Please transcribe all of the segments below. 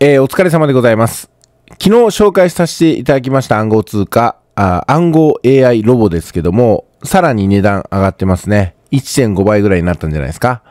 えー、お疲れ様でございます。昨日紹介させていただきました暗号通貨、あ暗号 AI ロボですけども、さらに値段上がってますね。1.5倍ぐらいになったんじゃないですか。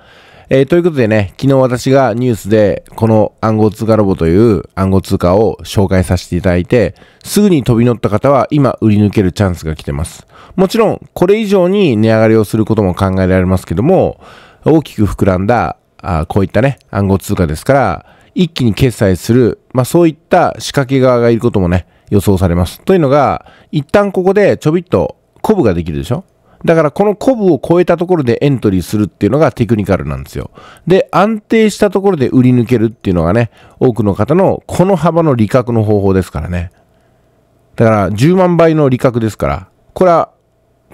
えー、ということでね、昨日私がニュースでこの暗号通貨ロボという暗号通貨を紹介させていただいて、すぐに飛び乗った方は今売り抜けるチャンスが来てます。もちろん、これ以上に値上がりをすることも考えられますけども、大きく膨らんだ、あこういったね、暗号通貨ですから、一気に決済する、まあ、そういった仕掛け側がいることもね、予想されます。というのが、一旦ここでちょびっとコブができるでしょだからこのコブを超えたところでエントリーするっていうのがテクニカルなんですよ。で、安定したところで売り抜けるっていうのがね、多くの方のこの幅の利確の方法ですからね。だから10万倍の利確ですから、これは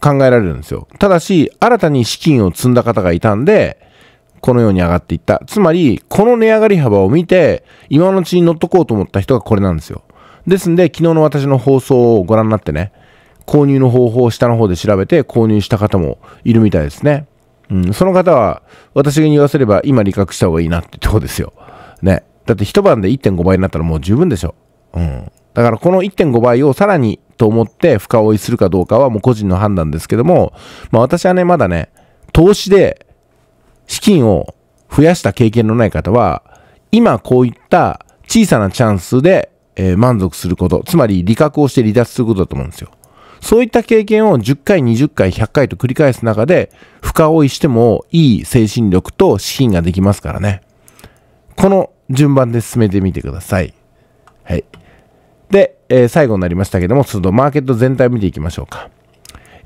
考えられるんですよ。ただし、新たに資金を積んだ方がいたんで、このように上がっていった。つまり、この値上がり幅を見て、今のうちに乗っとこうと思った人がこれなんですよ。ですんで、昨日の私の放送をご覧になってね、購入の方法を下の方で調べて購入した方もいるみたいですね。うん、その方は、私が言わせれば今利確した方がいいなってとこですよ。ね。だって一晩で1.5倍になったらもう十分でしょ。うん。だからこの1.5倍をさらにと思って深追いするかどうかはもう個人の判断ですけども、まあ私はね、まだね、投資で資金を増やした経験のない方は、今こういった小さなチャンスで、えー、満足すること、つまり利確をして離脱することだと思うんですよ。そういった経験を10回、20回、100回と繰り返す中で、深追いしてもいい精神力と資金ができますからね。この順番で進めてみてください。はい。で、えー、最後になりましたけども、ちょっとマーケット全体を見ていきましょうか。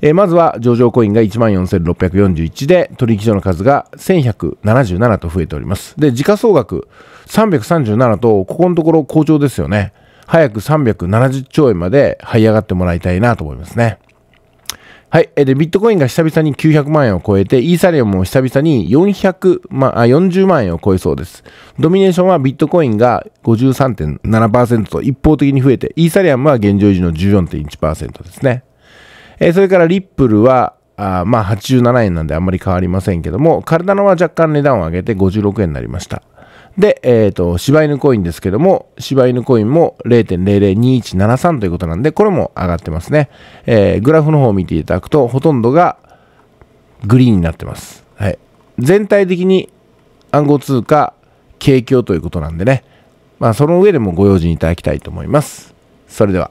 えー、まずは上場コインが14,641で、取引所の数が1,177と増えております。で、時価総額337と、ここのところ好調ですよね。早く370兆円まで這い上がってもらいたいなと思いますね。はい。で、ビットコインが久々に900万円を超えて、イーサリアムも久々に400万、あ、40万円を超えそうです。ドミネーションはビットコインが53.7%と一方的に増えて、イーサリアムは現状維持の14.1%ですね。えー、それからリップルは、あまあ87円なんであんまり変わりませんけども、体のは若干値段を上げて56円になりました。で、えっ、ー、と、柴犬コインですけども、柴犬コインも0.002173ということなんで、これも上がってますね。えー、グラフの方を見ていただくと、ほとんどがグリーンになってます。はい。全体的に暗号通貨、景況ということなんでね。まあ、その上でもご用心いただきたいと思います。それでは。